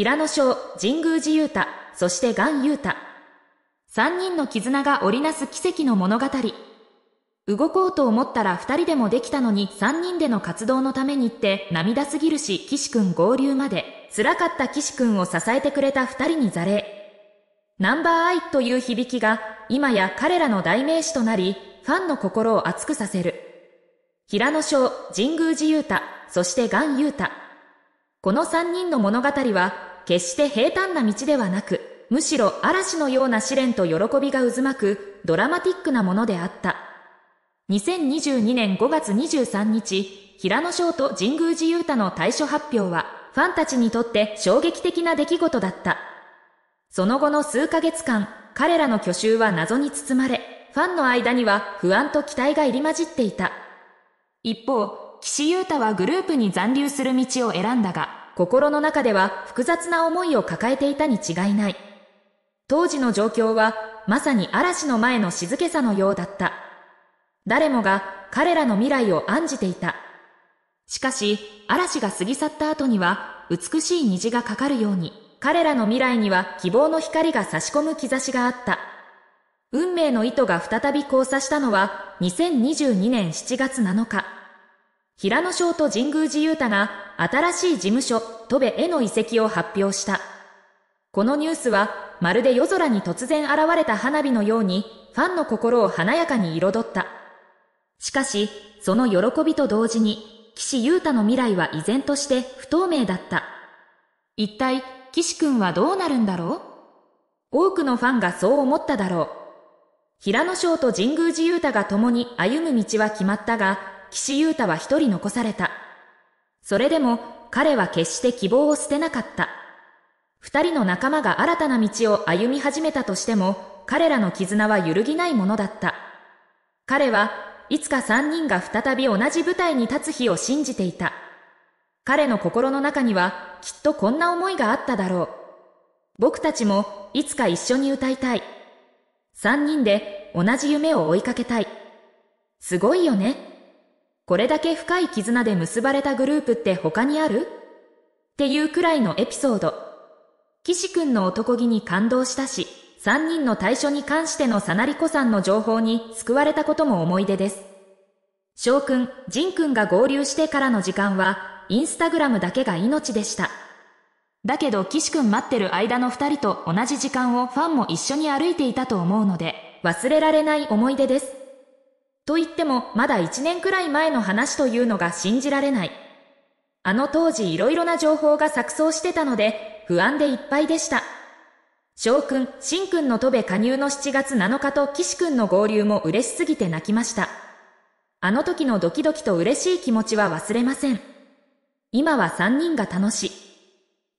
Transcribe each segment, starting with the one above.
平野翔、神宮寺勇太、そして岩雄太。三人の絆が織りなす奇跡の物語。動こうと思ったら二人でもできたのに三人での活動のためにって涙すぎるし、岸くん合流まで。辛かった岸くんを支えてくれた二人に座礼。ナンバーアイという響きが今や彼らの代名詞となり、ファンの心を熱くさせる。平野翔、神宮寺勇太、そして岩雄太。この三人の物語は決して平坦な道ではなく、むしろ嵐のような試練と喜びが渦巻くドラマティックなものであった。2022年5月23日、平野翔と神宮寺勇太の対処発表は、ファンたちにとって衝撃的な出来事だった。その後の数ヶ月間、彼らの去就は謎に包まれ、ファンの間には不安と期待が入り混じっていた。一方、岸優太はグループに残留する道を選んだが、心の中では複雑な思いを抱えていたに違いない。当時の状況はまさに嵐の前の静けさのようだった。誰もが彼らの未来を案じていた。しかし、嵐が過ぎ去った後には美しい虹がかかるように、彼らの未来には希望の光が差し込む兆しがあった。運命の糸が再び交差したのは2022年7月7日。平野翔と神宮寺勇太が新しい事務所、戸部への移籍を発表した。このニュースは、まるで夜空に突然現れた花火のように、ファンの心を華やかに彩った。しかし、その喜びと同時に、岸優太の未来は依然として不透明だった。一体、岸くんはどうなるんだろう多くのファンがそう思っただろう。平野翔と神宮寺優太が共に歩む道は決まったが、岸優太は一人残された。それでも彼は決して希望を捨てなかった。二人の仲間が新たな道を歩み始めたとしても、彼らの絆は揺るぎないものだった。彼はいつか三人が再び同じ舞台に立つ日を信じていた。彼の心の中にはきっとこんな思いがあっただろう。僕たちもいつか一緒に歌いたい。三人で同じ夢を追いかけたい。すごいよね。これだけ深い絆で結ばれたグループって他にあるっていうくらいのエピソード。岸くんの男気に感動したし、3人の対処に関してのさなりこさんの情報に救われたことも思い出です。翔くん、仁くんが合流してからの時間は、インスタグラムだけが命でした。だけど岸くん待ってる間の2人と同じ時間をファンも一緒に歩いていたと思うので、忘れられない思い出です。と言ってもまだ1年くらい前の話というのが信じられない。あの当時いろいろな情報が錯綜してたので不安でいっぱいでした。翔くん、真くんの戸部加入の7月7日と岸くんの合流も嬉しすぎて泣きました。あの時のドキドキと嬉しい気持ちは忘れません。今は3人が楽しい。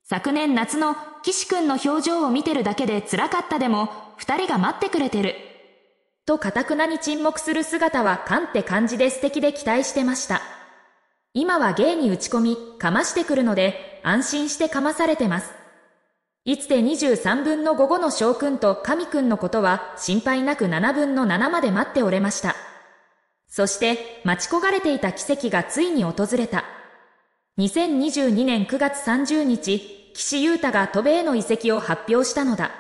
昨年夏の岸くんの表情を見てるだけで辛かったでも、2人が待ってくれてる。と堅くなに沈黙する姿は勘って感じで素敵で期待してました。今は芸に打ち込み、かましてくるので、安心してかまされてます。いつて23分の5後の翔くんと神くんのことは心配なく7分の7まで待っておれました。そして、待ち焦がれていた奇跡がついに訪れた。2022年9月30日、岸優太が戸米への移籍を発表したのだ。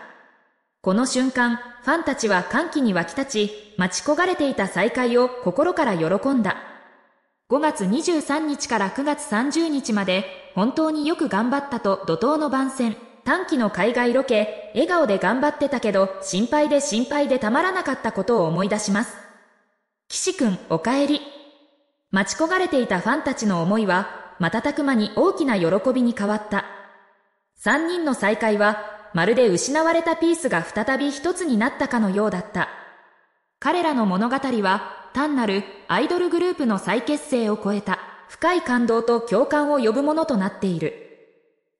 この瞬間、ファンたちは歓喜に沸き立ち、待ち焦がれていた再会を心から喜んだ。5月23日から9月30日まで、本当によく頑張ったと怒涛の番宣。短期の海外ロケ、笑顔で頑張ってたけど、心配で心配でたまらなかったことを思い出します。岸くん、お帰り。待ち焦がれていたファンたちの思いは、瞬く間に大きな喜びに変わった。3人の再会は、まるで失われたピースが再び一つになったかのようだった。彼らの物語は単なるアイドルグループの再結成を超えた深い感動と共感を呼ぶものとなっている。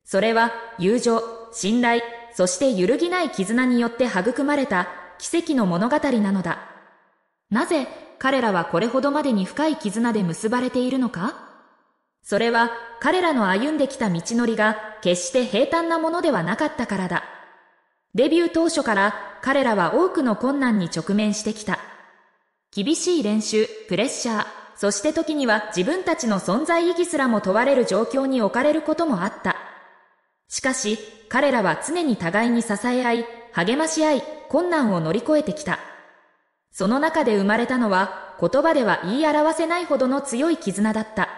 それは友情、信頼、そして揺るぎない絆によって育まれた奇跡の物語なのだ。なぜ彼らはこれほどまでに深い絆で結ばれているのかそれは彼らの歩んできた道のりが決して平坦なものではなかったからだ。デビュー当初から彼らは多くの困難に直面してきた。厳しい練習、プレッシャー、そして時には自分たちの存在意義すらも問われる状況に置かれることもあった。しかし、彼らは常に互いに支え合い、励まし合い、困難を乗り越えてきた。その中で生まれたのは、言葉では言い表せないほどの強い絆だった。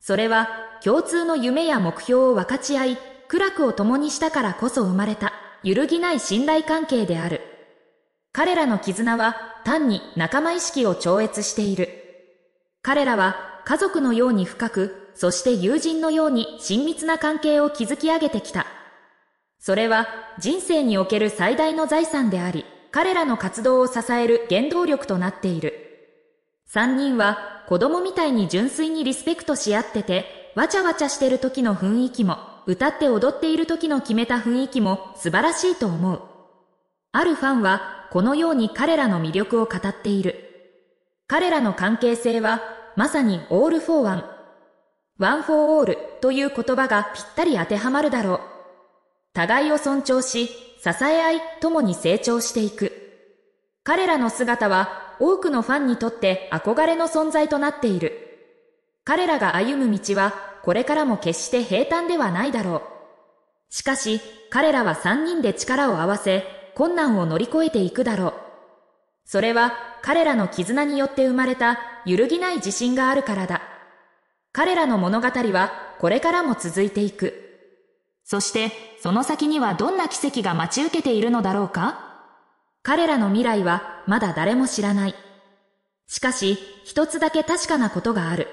それは共通の夢や目標を分かち合い、苦楽を共にしたからこそ生まれた、揺るぎない信頼関係である。彼らの絆は単に仲間意識を超越している。彼らは家族のように深く、そして友人のように親密な関係を築き上げてきた。それは人生における最大の財産であり、彼らの活動を支える原動力となっている。三人は子供みたいに純粋にリスペクトし合ってて、わちゃわちゃしてる時の雰囲気も、歌って踊っている時の決めた雰囲気も素晴らしいと思う。あるファンは、このように彼らの魅力を語っている。彼らの関係性は、まさにオールフォーワン。ワンフォーオールという言葉がぴったり当てはまるだろう。互いを尊重し、支え合い、共に成長していく。彼らの姿は多くのファンにとって憧れの存在となっている。彼らが歩む道はこれからも決して平坦ではないだろう。しかし彼らは3人で力を合わせ困難を乗り越えていくだろう。それは彼らの絆によって生まれた揺るぎない自信があるからだ。彼らの物語はこれからも続いていく。そしてその先にはどんな奇跡が待ち受けているのだろうか彼らの未来はまだ誰も知らない。しかし、一つだけ確かなことがある。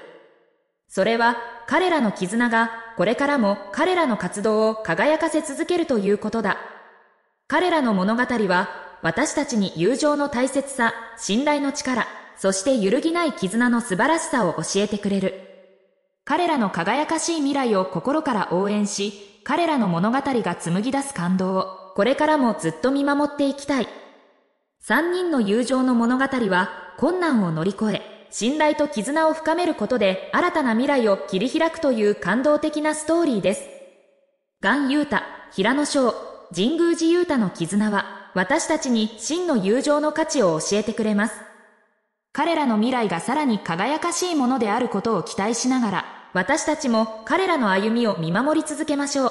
それは彼らの絆がこれからも彼らの活動を輝かせ続けるということだ。彼らの物語は私たちに友情の大切さ、信頼の力、そして揺るぎない絆の素晴らしさを教えてくれる。彼らの輝かしい未来を心から応援し、彼らの物語が紡ぎ出す感動をこれからもずっと見守っていきたい。三人の友情の物語は困難を乗り越え、信頼と絆を深めることで新たな未来を切り開くという感動的なストーリーです。岩優太、平野翔、神宮寺優太の絆は、私たちに真の友情の価値を教えてくれます。彼らの未来がさらに輝かしいものであることを期待しながら、私たちも彼らの歩みを見守り続けましょう。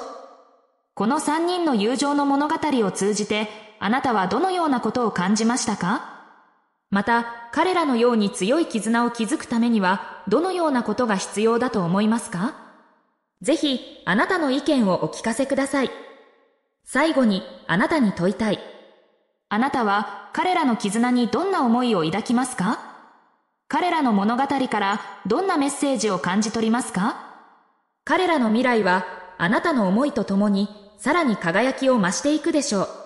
この三人の友情の物語を通じて、あなたはどのようなことを感じましたかまた、彼らのように強い絆を築くためには、どのようなことが必要だと思いますかぜひ、あなたの意見をお聞かせください。最後に、あなたに問いたい。あなたは、彼らの絆にどんな思いを抱きますか彼らの物語からどんなメッセージを感じ取りますか彼らの未来は、あなたの思いとともに、さらに輝きを増していくでしょう。